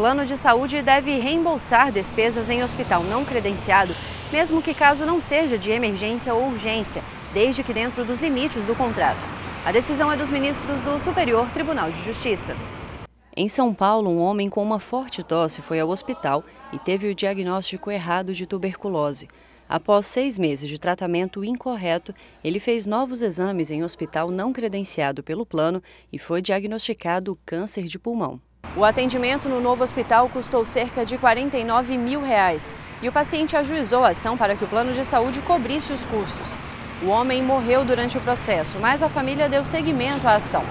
plano de saúde deve reembolsar despesas em hospital não credenciado, mesmo que caso não seja de emergência ou urgência, desde que dentro dos limites do contrato. A decisão é dos ministros do Superior Tribunal de Justiça. Em São Paulo, um homem com uma forte tosse foi ao hospital e teve o diagnóstico errado de tuberculose. Após seis meses de tratamento incorreto, ele fez novos exames em hospital não credenciado pelo plano e foi diagnosticado câncer de pulmão. O atendimento no novo hospital custou cerca de 49 mil reais e o paciente ajuizou a ação para que o plano de saúde cobrisse os custos. O homem morreu durante o processo, mas a família deu seguimento à ação.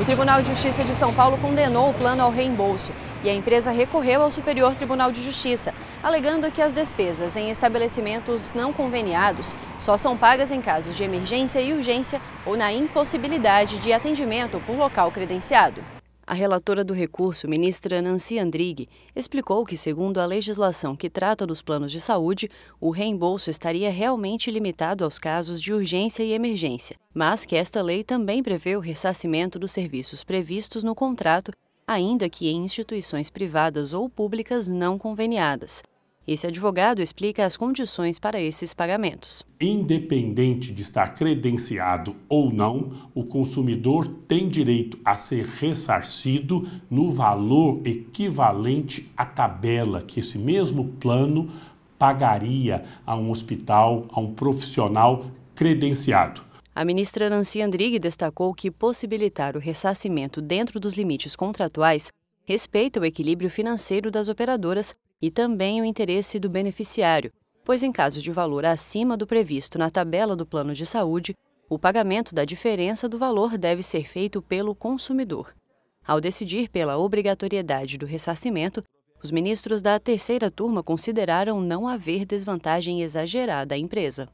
O Tribunal de Justiça de São Paulo condenou o plano ao reembolso e a empresa recorreu ao Superior Tribunal de Justiça, alegando que as despesas em estabelecimentos não conveniados só são pagas em casos de emergência e urgência ou na impossibilidade de atendimento por local credenciado. A relatora do recurso, ministra Nancy Andrighi, explicou que, segundo a legislação que trata dos planos de saúde, o reembolso estaria realmente limitado aos casos de urgência e emergência, mas que esta lei também prevê o ressarcimento dos serviços previstos no contrato, ainda que em instituições privadas ou públicas não conveniadas. Esse advogado explica as condições para esses pagamentos. Independente de estar credenciado ou não, o consumidor tem direito a ser ressarcido no valor equivalente à tabela que esse mesmo plano pagaria a um hospital, a um profissional credenciado. A ministra Nancy Andrighi destacou que possibilitar o ressarcimento dentro dos limites contratuais respeita o equilíbrio financeiro das operadoras e também o interesse do beneficiário, pois em caso de valor acima do previsto na tabela do plano de saúde, o pagamento da diferença do valor deve ser feito pelo consumidor. Ao decidir pela obrigatoriedade do ressarcimento, os ministros da terceira turma consideraram não haver desvantagem exagerada à empresa.